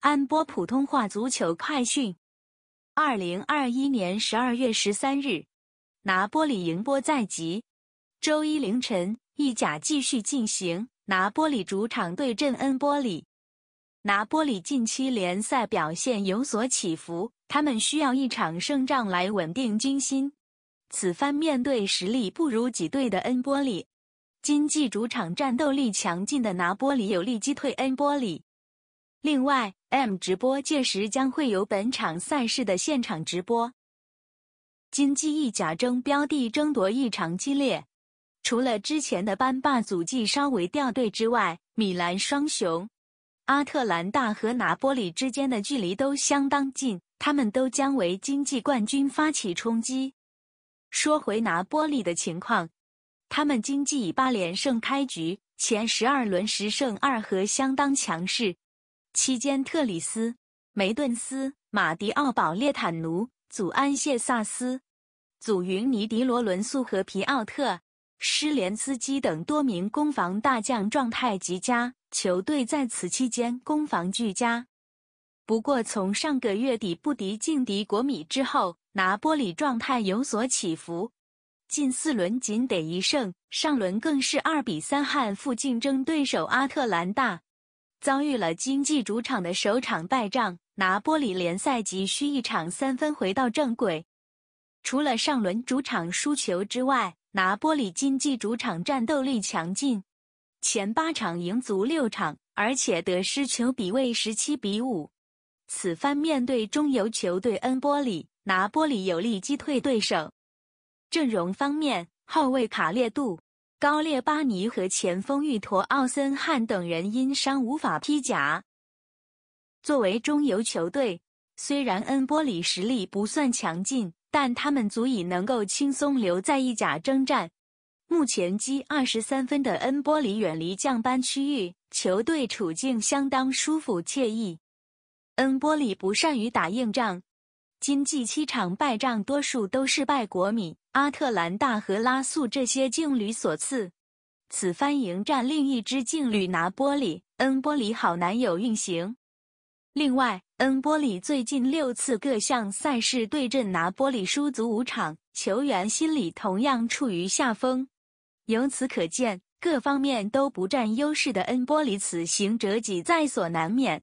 安播普通话足球快讯：二零二一年十二月十三日，拿玻里赢波在即，周一凌晨意甲继续进行，拿玻里主场对阵恩波里。拿波里近期联赛表现有所起伏，他们需要一场胜仗来稳定军心。此番面对实力不如己队的恩波里，今季主场战斗力强劲的拿波里有力击退恩波里。另外。M 直播届时将会有本场赛事的现场直播。金鸡一假争标的争夺异常激烈，除了之前的班霸祖记稍微掉队之外，米兰双雄、阿特兰大和拿波里之间的距离都相当近，他们都将为经济冠军发起冲击。说回拿波里的情况，他们经济以八连胜开局，前十二轮十胜二和，相当强势。期间，特里斯、梅顿斯、马迪奥、保列坦奴、祖安、谢萨斯、祖云尼、迪罗伦素和皮奥特、施连斯基等多名攻防大将状态极佳，球队在此期间攻防俱佳。不过，从上个月底不敌劲敌国米之后，拿波里状态有所起伏，近四轮仅得一胜，上轮更是二比三憾负竞争对手阿特兰大。遭遇了经济主场的首场败仗，拿波里联赛急需一场三分回到正轨。除了上轮主场输球之外，拿波里经济主场战斗力强劲，前八场赢足六场，而且得失球比为十七比五。此番面对中游球队恩波里，拿波里有力击退对手。阵容方面，后卫卡列杜。高列巴尼和前锋玉陀奥森汉等人因伤无法披甲。作为中游球队，虽然恩波里实力不算强劲，但他们足以能够轻松留在意甲征战。目前积二十三分的恩波里远离降班区域，球队处境相当舒服惬意。恩波里不善于打硬仗。今季七场败仗，多数都是败国米、阿特兰大和拉素这些劲旅所赐。此番迎战另一支劲旅拿波里，恩波里好难有运行。另外，恩波里最近六次各项赛事对阵拿波里输足五场，球员心理同样处于下风。由此可见，各方面都不占优势的恩波里此行折戟在所难免。